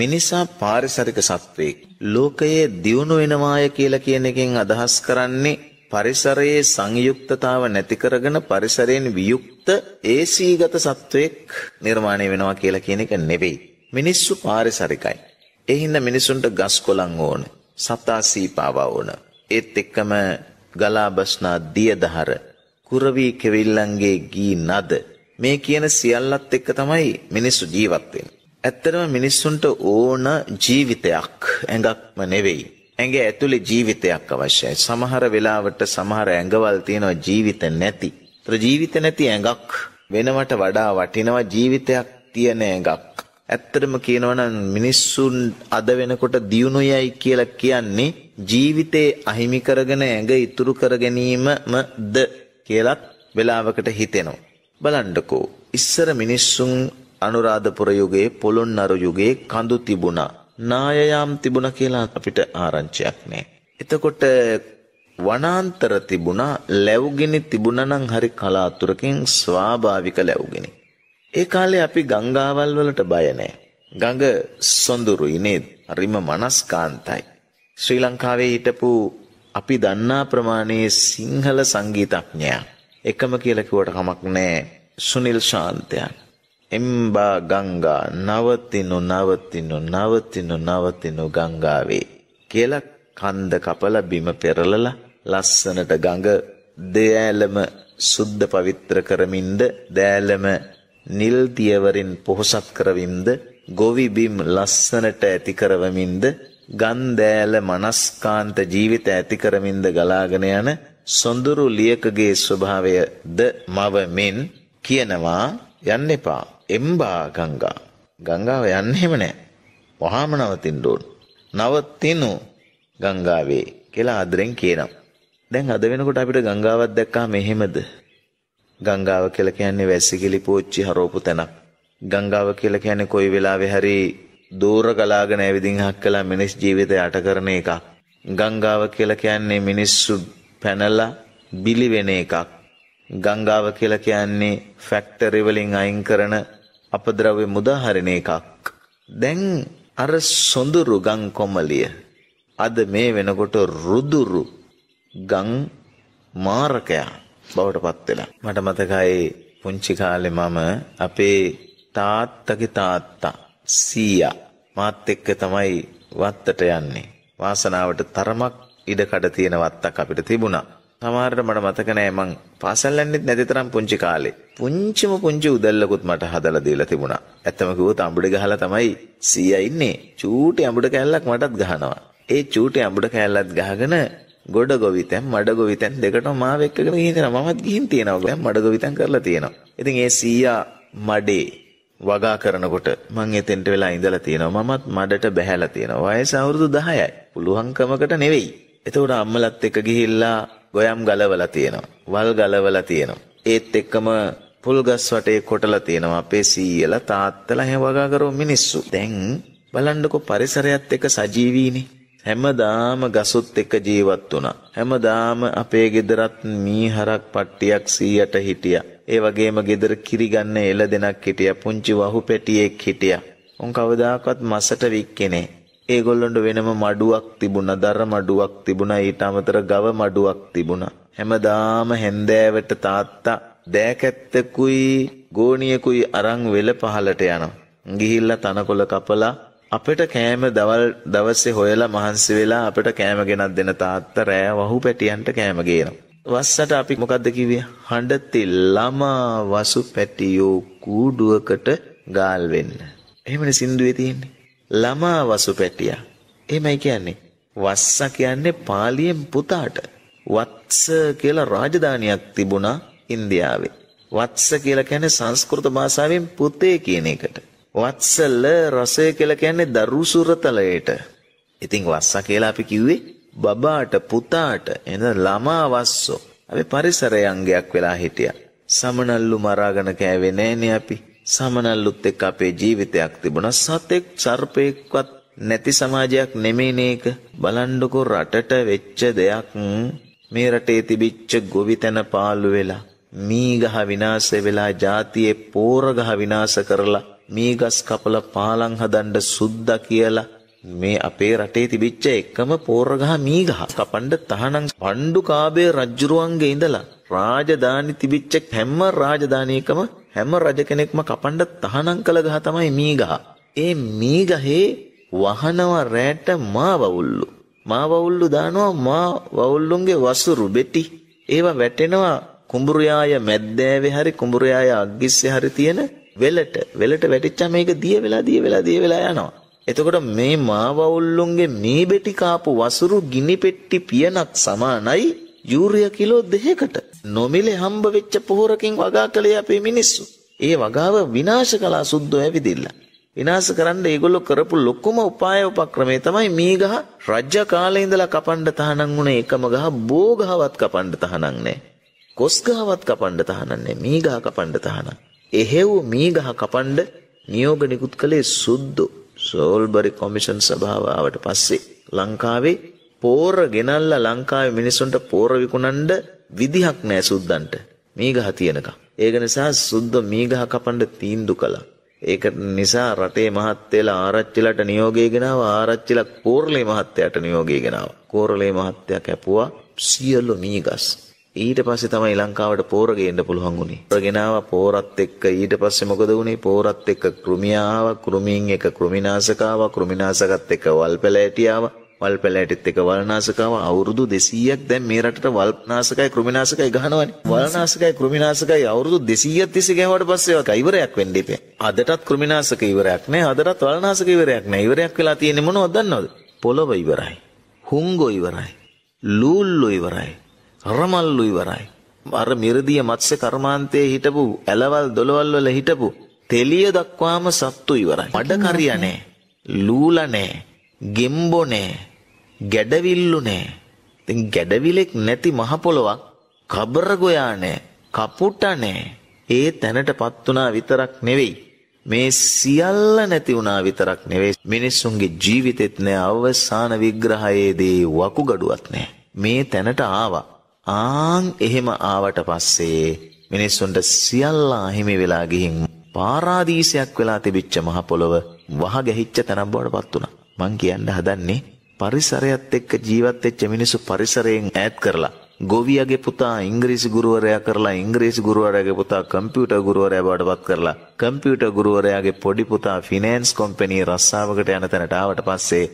මිනිසා පාරිසරික සත්වෙක් ලෝකයේ දියුණු වෙනවාය කියලා කියන එකෙන් අදහස් කරන්නේ පරිසරයේ සංයුක්තතාව නැති කරගෙන පරිසරයෙන් වියුක්ත ඒසීගත සත්වෙක් නිර්මාණය වෙනවා කියලා කියන එක නෙවෙයි. මිනිස්සු පාරිසරිකයි. ඒ හින්දා මිනිසුන්ට ගස් කොළන් ඕන, සතා සීපාව ඕන. ඒත් එක්කම ගලා බස්නා දියදහර, කුරවී කෙවිල්ලන්ගේ ගී නද මේ කියන සියල්ලත් එක්ක තමයි මිනිස්සු ජීවත් වෙන්නේ. ඇත්තටම මිනිස්සුන්ට ඕන ජීවිතයක් ඇඟක්ම නෙවෙයි. ඇඟ ඇතුලේ ජීවිතයක් අවශ්‍යයි. සමහර වෙලාවට සමහර ඇඟවල් තියෙනවා ජීවිත නැති. ඒතර ජීවිත නැති ඇඟක් වෙනවට වඩා වටිනවා ජීවිතයක් තියෙන ඇඟක්. ඇත්තටම කියනවනම් මිනිස්සුන් අද වෙනකොට දියුණුවයි කියලා කියන්නේ ජීවිතේ අහිමි කරගෙන ඇඟ ඉතුරු කර ගැනීමමද කියලත් වෙලාවකට හිතෙනවා. බලන්නකෝ ඉස්සර මිනිස්සුන් අනුරාධපුර යුගයේ පොළොන්නරු යුගයේ කඳු තිබුණා. නායයම් තිබුණා කියලා අපිට ආරංචියක් නැහැ. එතකොට වනාන්තර තිබුණා ලැබුගිනි තිබුණා නම් හරි කලාතුරකින් ස්වාභාවික ලැබුගිනි. ඒ කාලේ අපි ගංගාවල් වලට බය නැහැ. ගඟ සොඳුරුයි නේද? රිම මනස්කාන්තයි. ශ්‍රී ලංකාවේ හිටපු අපි දන්නා ප්‍රමාණයේ සිංහල සංගීතඥයා එකම කියලා කිව්වට කමක් නැහැ. සුනිල් ශාන්තයන් එම්බා ගංගා නවතිනු නවතිනු නවතිනු නවතිනු ගංගාවේ කියලා කන්ද කපලා බිම පෙරලලා ලස්සනට ගඟ දෑලම සුද්ධ පවිත්‍ර කරමින්ද දෑලම නිල් දියවරින් පොහොසත් කරමින්ද ගොවි බිම් ලස්සනට ඇති කරවමින්ද ගන්දෑල මනස්කාන්ත ජීවිත ඇති කරමින්ද ගලාගෙන යන සොඳුරු ලියකගේ ස්වභාවයද මව මෙන් කියනවා යන්න එපා එම්බා ගංගා. ගංගාව යන්නෙම නෑ. වහාම නවතින්න ඕන. නවතිනු ගංගාවේ කියලා ආදරෙන් කියනවා. දැන් අද වෙනකොට අපිට ගංගාවක් දැක්කාම එහෙමද? ගංගාව කියලා කියන්නේ වැසිකිලි පෝච්චි හරවපු තැනක්. ගංගාව කියලා කියන්නේ කොයි වෙලාවෙ හරි දෝර ගලාගෙන ඇවිදින් හක් කළා මිනිස් ජීවිතය යට කරන එකක්. ගංගාව කියලා කියන්නේ මිනිස්සු පැනලා බිලි වෙන එකක්. ගංගාව කියලා කියන්නේ ෆැක්ටරි වලින් අයින් කරන අපද්‍රව්‍ය මුදාහරින එකක්. දැන් අර සොඳුරු ගම් කොමලිය අද මේ වෙනකොට රුදුරු ගම් මාරකයා බවට පත් වෙලා. මට මතකයි පුංචි කාලේ මම අපේ තාත්තගේ තාත්තා සීයා මාත් එක්ක තමයි වත්තට යන්නේ. වාසනාවට තරමක් ඉඩකඩ තියෙන වත්තක් අපිට තිබුණා. සමහරට මට මතක නෑ මං පාසල් යන්නෙත් නැති තරම් පුංචි කාලේ. පුංචිම පුංචි උදැල්ලකුත් මට හදලා දීලා තිබුණා. ඇත්තම කිව්වොත් අඹුඩ ගහලා තමයි සීයා ඉන්නේ. චූටි අඹුඩ කෑල්ලක් මටත් ගහනවා. ඒ චූටි අඹුඩ කෑල්ලත් ගහගෙන ගොඩ ගොවිතැන් මඩ ගොවිතැන් දෙකටම මාව එක්කගෙන ගිහින් තියෙනවා. මමත් ගිහින් තියෙනවා. ගොයන් මඩ ගොවිතැන් කරලා තියෙනවා. ඉතින් ඒ සීයා මඩේ වගා කරනකොට මං එතෙන්ට වෙලා ඉඳලා තියෙනවා. මමත් මඩට බැහැලා තියෙනවා. වයස අවුරුදු 10යි. පුළුවන්කමකට නෙවෙයි. එතකොට අම්මලත් එක්ක ගිහිල්ලා ගොයම් ගලවලා තියෙනවා. වල් ගලවලා තියෙනවා. ඒත් එක්කම පුල්ගස් වටේ කොටලා තියෙනවා අපේ සීයලා තාත්තලා හැම වගා කරෝ මිනිස්සු. දැන් බලන්නකො පරිසරයත් එක්ක සජීවීනේ. හැමදාම ගසොත් එක්ක ජීවත් වුණා. හැමදාම අපේ ගෙදරත් මීහරක් පට්ටියක් 100ට හිටියා. ඒ වගේම ගෙදර කිරි ගන්න එළ දෙනක් හිටියා. පුංචි වහු පැටියෙක් හිටියා. උන් කවදාකවත් මසට වික්කේ නෑ. ඒගොල්ලොන්ට වෙනම මඩුවක් තිබුණා දර මඩුවක් තිබුණා ඊට අමතර ගව මඩුවක් තිබුණා හැමදාම හැන්දෑවට තාත්තා දෑකැත්තකුයි ගෝණියකුයි අරන් වෙල පහලට යනවා ගිහිල්ලා තනකොළ කපලා අපිට කෑම දවල් දවසේ හොයලා මහන්සි වෙලා අපිට කෑම ගෙනත් දෙන තාත්තා රෑ වහු පැටියන්ට කෑම ගේනවා වස්සට අපි මොකද්ද කිව්වේ හඬති ළමා වසු පැටියෝ කූඩුවකට ගාල් වෙන්න එහෙමනේ සින්දුවේ තියෙන්නේ ළමා වසුපැටියා. එහෙමයි කියන්නේ. වස්ස කියන්නේ පාලියෙන් පුතාට. වත්ස කියලා රාජධානියක් තිබුණා ඉන්දියාවේ. වත්ස කියලා කියන්නේ සංස්කෘත භාෂාවෙන් පුතේ කියන එකට. වත්සල රසය කියලා කියන්නේ දරු සුරතලයට. ඉතින් වස්ස කියලා අපි කිව්වේ බබාට පුතාට එන ළමා වස්සෝ. අපි පරිසරයංගයක් වෙලා හිටියා. සමනල්ලු මරාගෙන කෑවේ නෑනේ අපි. සමනල්ලුත් එක්ක අපේ ජීවිතයක් තිබුණා සතෙක් සර්පෙක්වත් නැති සමාජයක් නෙමෙයිනේ ඒක බලන්නකෝ රටට වෙච්ච දෙයක් මේ රටේ තිබිච්ච ගොවිතැන පාළු වෙලා මී ගහ විනාශ වෙලා ජාතියේ පෝර ගහ විනාශ කරලා මී ගස් කපලා පාලම් හදන්න සුද්දා කියලා මේ අපේ රටේ තිබිච්ච එකම පෝර ගහ මී ගහ කපන්න තහනම් පණ්ඩුකාභය රජුරුවන්ගේ ඉඳලා රාජධානි තිබිච්ච හැම රාජධානියකම හැම රජ කෙනෙක්ම කපන්න තහනම් කළ ගහ තමයි මී ගහ. ඒ මී ගහේ වහනවා රැට මා වවුල්ලු. මා වවුල්ලු දානවා මා වවුල්ලුන්ගේ වසුරු බෙටි. ඒවා වැටෙනවා කුඹුරයාය මැද්දෑවේ හරි කුඹුරයාය අග්ගිස්සේ හරි තියෙන වෙලට. වෙලට වැටිච්චා මේක දිය වෙලා දිය වෙලා දිය වෙලා යනවා. එතකොට මේ මාවවුල්ලුන්ගේ මේ බෙටි කාපු වසුරු ගිනි පෙට්ටි පියනක් සමානයි යූරියා කිලෝ 2කට. නොමිලේ හම්බ වෙච්ච පොහොරකින් වගා කළේ අපේ මිනිස්සු. ඒ වගාව විනාශ කළා සුද්දෝ ඇවිදිල්ලා. විනාශ කරන්න ඒගොල්ලෝ කරපු ලොකුම උපාය උපක්‍රමය තමයි මේ ගහ රජ්‍ය කාලේ ඉඳලා කපන්න තහනම් වුණ එකම ගහ බෝ ගහවත් කපන්න තහනම් නැහැ. කොස් ගහවත් කපන්න තහනම් නැහැ. මේ ගහ කපන්න තහනම්. එහෙව් මේ ගහ කපන්න නියෝග නිකුත් කළේ සුද්දෝ. සෝල්බරි කොමිෂන් සභාව ආවට පස්සේ ලංකාවේ පෝර ගෙනල්ලා ලංකාවේ මිනිසුන්ට පෝර විකුණන්න විදිහක් නෑ සුද්දන්ට මීගහ තියෙනකම්. ඒක නිසා සුද්ද මීගහ කපන්න තීන්දු කළා. ඒක නිසා රටේ මහත්තයලා ආරච්චිලට නියෝගය ගෙනාව ආරච්චිලා කෝරළේ මහත්තයාට නියෝගය ගෙනාව. කෝරළේ මහත්තයා කැපුවා සියලු මීගස්. ඊට පස්සේ තමයි ලංකාවට පෝර ගේන්න පුළුවන් වුණේ. පෝර ගෙනාවා පෝරත් එක්ක ඊට පස්සේ මොකද වුණේ? පෝරත් එක්ක කෘමියාව, කෘමීන් එක කෘමිනාශකාව, කෘමිනාශකත් එක්ක වල්පැලෑටියාව. වල් පැලෑටිත් එක වල්නාසකාව අවුරුදු 200ක් දැන් මේ රටට වල්නාසකයි කෘමිනාසකයි ගහනවනේ. වල්නාසකයි කෘමිනාසකයි අවුරුදු 200ක් තිස්සේ ගහුවට පස්සේ ඒක ඉවරයක් වෙන්න ඉපේ. අදටත් කෘමිනාසක ඉවරයක් නැහැ. අදටත් වල්නාසක ඉවරයක් නැහැ. ඉවරයක් වෙලා තියෙන්නේ මොනවද දන්නවද? පොළව ඉවරයි. හුංගෝ ඉවරයි. ලූල්ලෝ ඉවරයි. රමල්ලු ඉවරයි. අර මිරදිය මත්ස්‍ය කර්මාන්තයේ හිටපු ඇලවල් දොළවල් වල හිටපු තෙලිය දක්වාම සත්තු ඉවරයි. මඩ කරියා නැහැ. ලූලා නැහැ. ගෙම්බෝ නෑ, ගැඩවිල්ලු නෑ. ඉතින් ගැඩවිලෙක් නැති මහ පොළොවක් කබර ගොයා නෑ, කපුට නෑ. ඒ තැනටපත් උනා විතරක් නෙවෙයි. මේ සියල්ල නැති වුණා විතරක් නෙවෙයි මිනිස්සුන්ගේ ජීවිතෙත් නෑ අවසාන විග්‍රහයේදී වකුගඩුවක් නෑ මේ තැනට ආවා ආන් එහෙම ආවට පස්සේ මිනිස්සුන්ට සියල්ලා හිමි වෙලා ගිහින් පාරාදීසයක් වෙලා තිබිච්ච මහ පොළොව වහ ගැහිච්ච තැනක් බවට පත් වුණා මං කියන්න හදන්නේ පරිසරයත් එක්ක ජීවත් වෙච්ච මිනිස්සු පරිසරයෙන් ඈත් කරලා ගොවියගේ පුතා ඉංග්‍රීසි ගුරුවරයා කරලා ඉංග්‍රීසි ගුරුවරයාගේ පුතා කම්පියුටර් ගුරුවරයා බවට පත් කරලා කම්පියුටර් ගුරුවරයාගේ පොඩි පුතා ෆිනෑන්ස් කම්පැනි රස්සාවකට යන තැනට ආවට පස්සේ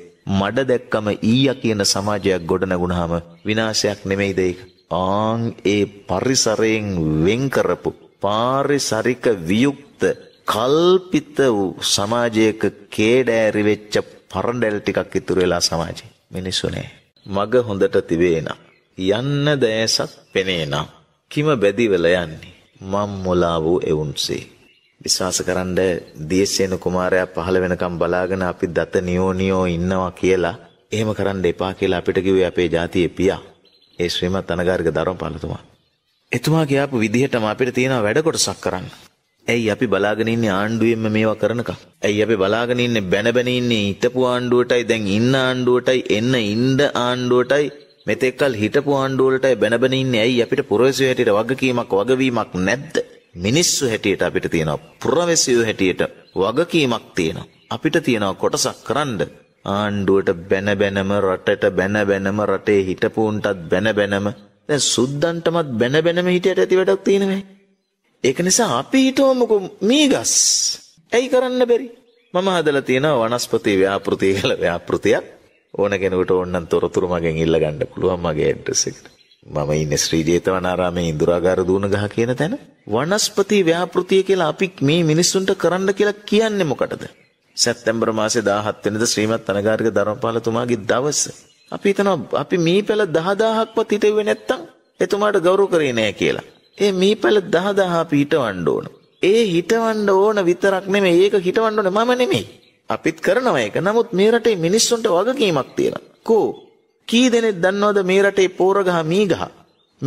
මඩ දැක්කම ඊයා කියන සමාජයක් ගොඩනගුණාම විනාශයක් නෙමෙයිද ඒක ආන් ඒ පරිසරයෙන් වෙන් කරපු පාරිසරික වියුක්ත කල්පිත වූ සමාජයක කේඩෑරි වෙච්ච පරඩැල් ටිකක් ඉතුරු වෙලා සමාජේ මිනිස්සු නෑ. මග හොඳට තිබේ නම් යන්න දැසත් පෙනේ නම් කිම බැදිවල යන්නේ මම් මොලා වූ එවුන්සේ. විශ්වාස කරන්න දියසේන කුමාරයා පහළ වෙනකම් බලාගෙන අපි දත නියෝනියෝ ඉන්නවා කියලා එහෙම කරන්න එපා කියලා අපිට කිව්වේ අපේ ජාතියේ පියා. ඒ ශ්‍රීමත් අනගාරික ධර්මපාලතුමා. එතුමා කියපු විදිහටම අපිට තියෙනවා වැඩ කොටසක් කරන්න. ඇයි අපි බලාගෙන ඉන්නේ ආණ්ඩුවෙන්ම මේවා කරනකම්? ඇයි අපි බලාගෙන ඉන්නේ බැන බැන ඉන්නේ හිටපු ආණ්ඩුවටයි දැන් ඉන්න ආණ්ඩුවටයි එන්න ඉන්න ආණ්ඩුවටයි මෙතෙක්කල් හිටපු ආණ්ඩුවලටයි බැන බැන ඉන්නේ ඇයි අපිට පුරවැසියෝ හැටියට වගකීමක් වගවීමක් නැද්ද? මිනිස්සු හැටියට අපිට තියෙනවා පුරවැසියෝ හැටියට වගකීමක් තියෙනවා. අපිට තියෙනවා කොටසක් කරන්න ආණ්ඩුවට බැන බැනම රටට බැන බැනම රටේ හිටපු උන්ටත් බැන බැනම දැන් සුද්දන්ටමත් බැන බැනම හිටියට ඇති වැඩක් තියෙනවනේ ඒක නිසා අපි හිතවමුකෝ මේ ගස් ඇයි කරන්න බැරි? මම හදලා තියෙනවා වනස්පති ව්‍යාපෘතිය කියලා ව්‍යාපෘතියක්. ඕන කෙනෙකුට ඕනනම් තොරතුරු මගෙන් ඉල්ල ගන්න පුළුවන් මගේ ඇඩ්‍රස් එකට. මම ඉන්නේ ශ්‍රී ජේතවනාරාමේ ඉන්දුරාගාර දුණ ගහ කියන තැන. වනස්පති ව්‍යාපෘතිය කියලා අපි මේ මිනිස්සුන්ට කරන්න කියලා කියන්නේ මොකටද? සැප්තැම්බර් මාසේ 17 වෙනිදා ශ්‍රීමත් අනගාරික ධර්මපාලතුමාගේ දවස. අපි හිතනවා අපි මේ පෙළ 10000ක්වත් හිතෙව්වේ නැත්තම් එතුමාට ගෞරව කරේ නෑ කියලා. ඒ මීපැල දහ දහා පිහිටවන්න ඕන. ඒ හිටවන්න ඕන විතරක් නෙමෙයි ඒක හිටවන්න ඕන මම නෙමෙයි. අපිත් කරනවා ඒක. නමුත් මේ රටේ මිනිස්සුන්ට වගකීමක් තියෙනවා. කෝ කී දෙනෙක් දන්නවද මේ රටේ පෝර ගහ මී ගහ?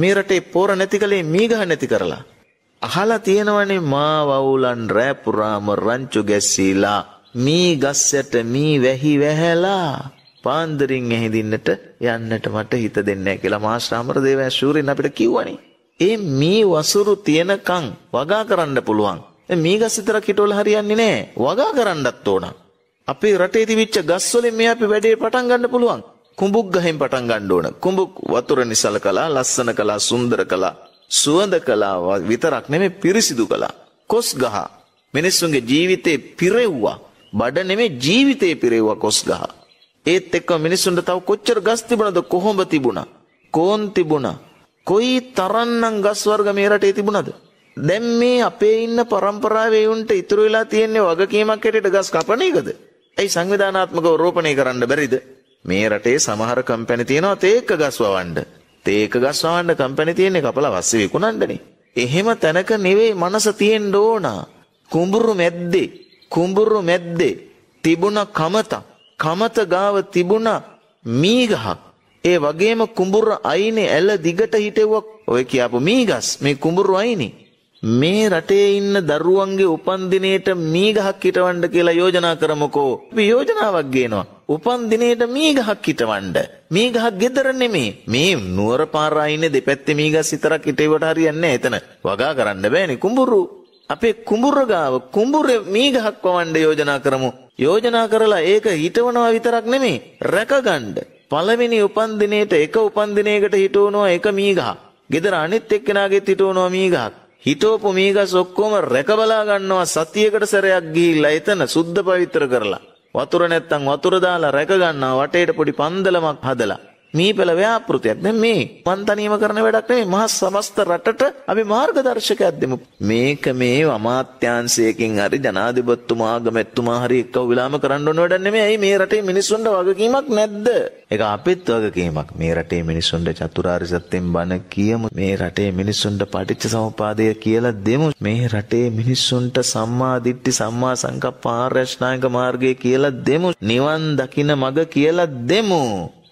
මේ රටේ පෝර නැති කලේ මී ගහ නැති කරලා. අහලා තියෙනවනේ මා වවුලන් රෑ පුරාම රංචු ගැස්සීලා මී ගස්සට මී වැහි වැහැලා පාන්දරින් ඇහිදින්නට යන්නට මට හිත දෙන්නේ නැහැ කියලා මහා ශ්‍රාමර දේවයන් ශූරින් අපිට කිව්වනේ. ඒ මී වසුරු තියෙනකන් වගා කරන්න පුළුවන්. මේ ගස් විතරක් හිටවල හරියන්නේ නැහැ. වගා කරන්නත් ඕන. අපේ රටේ තිබිච්ච ගස් වලින් මේ අපි වැඩේ පටන් ගන්න පුළුවන්. කුඹුක් ගහෙන් පටන් ගන්න ඕන. කුඹුක් වතුර නිසල කළා, ලස්සන කළා, සුන්දර කළා, සුවඳ කළා විතරක් නෙමෙයි පිරිසිදු කළා. කොස් ගහ මිනිස්සුන්ගේ ජීවිතේ පිරෙව්වා. බඩ නෙමෙයි ජීවිතේ පිරෙව්වා කොස් ගහ. ඒත් එක්ක මිනිස්සුන්ට තව කොච්චර ගස් තිබුණද කොහොඹ තිබුණා. කෝන් තිබුණා. කොයි තරන්නම් ගස් වර්ග මේ රටේ තිබුණද? දැන් මේ අපේ ඉන්න પરම්පරාවේ උන්ට ඉතුරු වෙලා තියෙන්නේ වගකීමක් හැටියට ගස් කපන එකද? ඇයි සංවිධානාත්මකව රෝපණය කරන්න බැරිද? මේ රටේ සමහර කම්පැනි තියෙනවා තේක ගස් වවන්න. තේක ගස් වවන්න කම්පැනි තියෙන්නේ කපලා වස්සේ විකුණන්නනේ. එහෙම තැනක නෙවෙයි මනස තියෙන්න ඕන. කුඹුරු මැද්දේ, කුඹුරු මැද්දේ තිබුණ කමත, කමත ගාව තිබුණ මීගහක්. ඒ වගේම කුඹුර අයිනේ ඇල දිගට හිටෙව්වක් ඔය කියාපු මීගස් මේ කුඹුරු අයිනේ. මේ රටේ ඉන්න දරුවන්ගේ උපන්දිනේට මී ගහක් හිටවන්න කියලා යෝජනා කරමුකෝ. අපි යෝජනාවක් ගේනවා. උපන්දිනේට මී ගහක් හිටවන්න. මී ගහක් ගෙදර නෙමේ. මේ නුවර පාරා ඉන්නේ දෙපැත්තේ මී ගස් විතරක් හිටේවට හරියන්නේ එතන. වගා කරන්න බෑනේ කුඹුරු. අපේ කුඹුර ගාව කුඹුරේ මී ගහක් වවන්න යෝජනා කරමු. යෝජනා කරලා ඒක හිටවනවා විතරක් නෙමේ. රැකගන්න පළවෙනි උපන්දිනේට එක උපන්දිනයකට හිටවනවා එක මීගහක්. ගෙදර අනිත් එක්කෙනාගෙත් හිටවනවා මීගහක්. හිටවපු මීගස් ඔක්කොම රැකබලා ගන්නවා සතියකට සැරයක් ගිහිල්ලා එතන සුද්ධ පවිත්‍ර කරලා. වතුර නැත්තම් වතුර දාලා රැක ගන්නවා වටේට පොඩි පන්දලමක් හදලා. මේ පෙළ ව්‍යාපෘතියක්. දැන් මේ මන් තනියම කරන වැඩක් නෙමෙයි. මහා සමස්ත රටට අපි මාර්ගදර්ශකයක් දෙමු. මේක මේ අමාත්‍යාංශයකින් හරි ජනාධිපතිතුමා ගමැතිතුමා හරි එක්කව විලාම කරන්න ඕන වැඩක් නෙමෙයි. ඇයි මේ රටේ මිනිස්සුන්ට වගකීමක් නැද්ද? ඒක අපිත් වගකීමක්. මේ රටේ මිනිස්සුන්ට චතුරාර්ය සත්‍යෙන් බණ කියමු. මේ රටේ මිනිස්සුන්ට පටිච්ච සමුපාදය කියලා දෙමු. මේ රටේ මිනිස්සුන්ට සම්මා දිට්ඨි සම්මා සංකප්ප ආර්ය අෂ්ටාංග මාර්ගය කියලා දෙමු. නිවන් දකින මඟ කියලා දෙමු.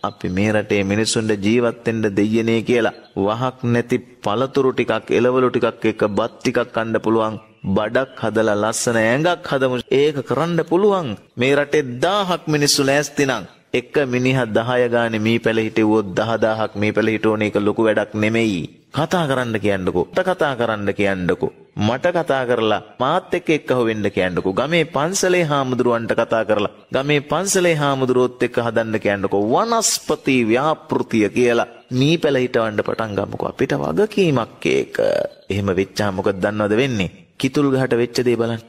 අපි මේ රටේ මිනිස්සුන්ට ජීවත් වෙන්න දෙයනේ කියලා වහක් නැති පළතුරු ටිකක් එළවලු ටිකක් එක බත් ටිකක් කන්න පුළුවන් බඩක් හදලා ලස්සන ඇඟක් හදමු ඒක කරන්න පුළුවන් මේ රටේ 1000ක් මිනිස්සු ලෑස්ති නම් එක මිනිහා 10 ගානේ මේ පැල හිටියොත් 10000ක් මේ පැල හිටෝනේ ඒක ලොකු වැඩක් නෙමෙයි කතා කරන්න කියන්නකෝ. කතා කරන්න කියන්නකෝ. මට කතා කරලා මාත් එක්ක එක්කහු වෙන්න කියන්නකෝ. ගමේ පන්සලේ හාමුදුරුවන්ට කතා කරලා ගමේ පන්සලේ හාමුදුරුවොත් එක්ක හදන්න කියන්නකෝ. වනස්පති ව්‍යාපෘතිය කියලා මී පැල හිටවන්න පටන් ගමුකෝ. අපිට වගකීමක් ඒක. එහෙම වෙච්චා මොකද දන්නවද වෙන්නේ? කිතුල් ගහට වෙච්ච දේ බලන්න.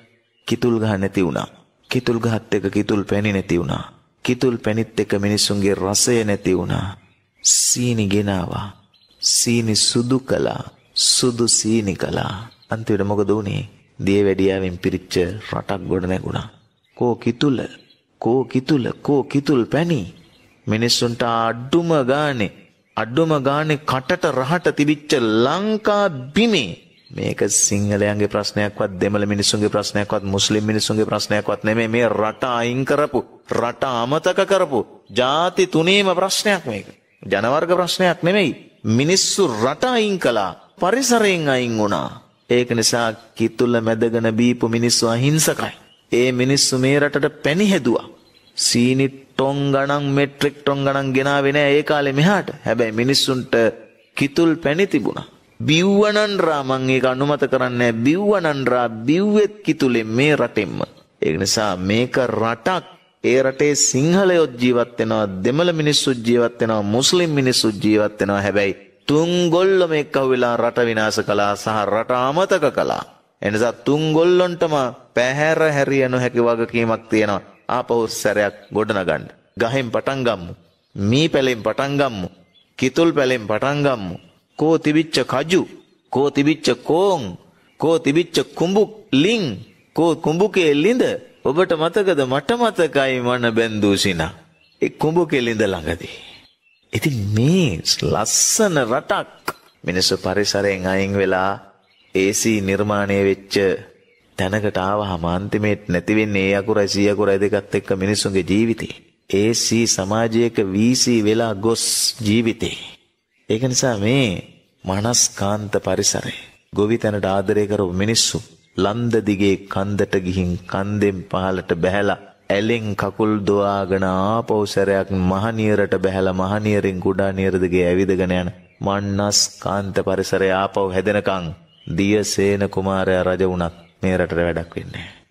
කිතුල් ගහ නැති වුණා. කිතුල් ගහත් එක්ක කිතුල් පැණි නැති වුණා. කිතුල් පැණිත් එක්ක මිනිස්සුන්ගේ රසය නැති වුණා. සීනි ගෙනාවා. සීනි සුදු කළා. සුදු සීනි කළා. අන්තිමට මොකද වුනේ? දියවැඩියාවෙන් පිරිච්ච රටක් ගොඩ නැගුණා. කෝ කිතුල, කෝ කිතුල, කෝ කිතුල් පැණි. මිනිස්සුන්ට අඩුම ගානේ අඩුම ගානේ කටට රහට තිබිච්ච ලංකා බිමේ මේක සිංහලයන්ගේ ප්‍රශ්නයක්වත් දෙමළ මිනිසුන්ගේ ප්‍රශ්නයක්වත් මුස්ලිම් මිනිසුන්ගේ ප්‍රශ්නයක්වත් නෙමෙයි මේ රට අයින් කරපු රට අමතක කරපු ಜಾති තුනේම ප්‍රශ්නයක් මේක ජනවර්ග ප්‍රශ්නයක් නෙමෙයි මිනිස්සු රට අයින් කළා. පරිසරයෙන් අයින් වුණා. ඒක නිසා කිතුල්ල මැදගෙන බීපු මිනිස්සු අහිංසකයි. ඒ මිනිස්සු මේ රටට පැණි හැදුවා. සීනි ටොන් ගණන් මෙට්‍රික් ටොන් ගණන් ගෙනාවේ නෑ ඒ කාලේ මෙහාට. හැබැයි මිනිස්සුන්ට කිතුල් පැණි තිබුණා. බිව්වනන්රා මං ඒක අනුමත කරන්නේ බිව්වනන්රා බිව්වෙත් කිතුලේ මේ රටෙම්ම. ඒ නිසා මේක රටක් ඒ රටේ සිංහලයොත් ජීවත් වෙනවා දෙමළ මිනිස්සුත් ජීවත් වෙනවා මුස්ලිම් මිනිස්සුත් ජීවත් වෙනවා හැබැයි තුන්ගොල්ලොම එක්කහු වෙලා රට විනාශ කළා සහ රට අමතක කළා එනිසා තුන්ගොල්ලොන්ටම පැහැර හැරිය නොහැකි වගකීමක් තියෙනවා ආපහු සැරයක් ගොඩනගන්න ගහෙන් පටන් ගම්මු මී පැලෙන් පටන් ගම්මු කිතුල් පැලෙන් පටන් ගම්මු කෝ තිබිච්ච කජු කෝ තිබිච්ච කෝන් කෝ තිබිච්ච කුඹුක් ලින් කෝ කුඹුකේ ලිඳ ඔබට මතකද මට මතකයි මන බැන්දූ සිනා. ඒ කුඹ කෙලින්ද ළඟදී. ඉතින් මේ ලස්සන රටක් මිනිස්සු පරිසරයෙන් අයින් වෙලා ඒසී නිර්මාණය වෙච්ච තැනකට ආවහම අන්තිමේට නැති වෙන්නේ ඒ අකුරයි සී අකුරයි දෙකත් එක්ක මිනිස්සුන්ගේ ජීවිතේ. ඒසී සමාජයක වීසී වෙලා ගොස් ජීවිතේ. ඒක නිසා මේ මනස්කාන්ත පරිසරය ගොවිතැනට ආදරය කරපු මිනිස්සු ලන්ද දිගේ කන්දට ගිහින් කන්දෙන් පහලට බැහැලා ඇලෙන් කකුල් දොවාගෙන ආපෞසරයක් මහනියරට බැහැලා මහනියරෙන් කුඩා නියර දිගේ ඇවිදගෙන යන මන්නස් කාන්ත පරිසරය ආපහු හැදෙනකන් දියසේන කුමාරයා රජ වුණත් මේ රටට වැඩක් වෙන්නේ නැහැ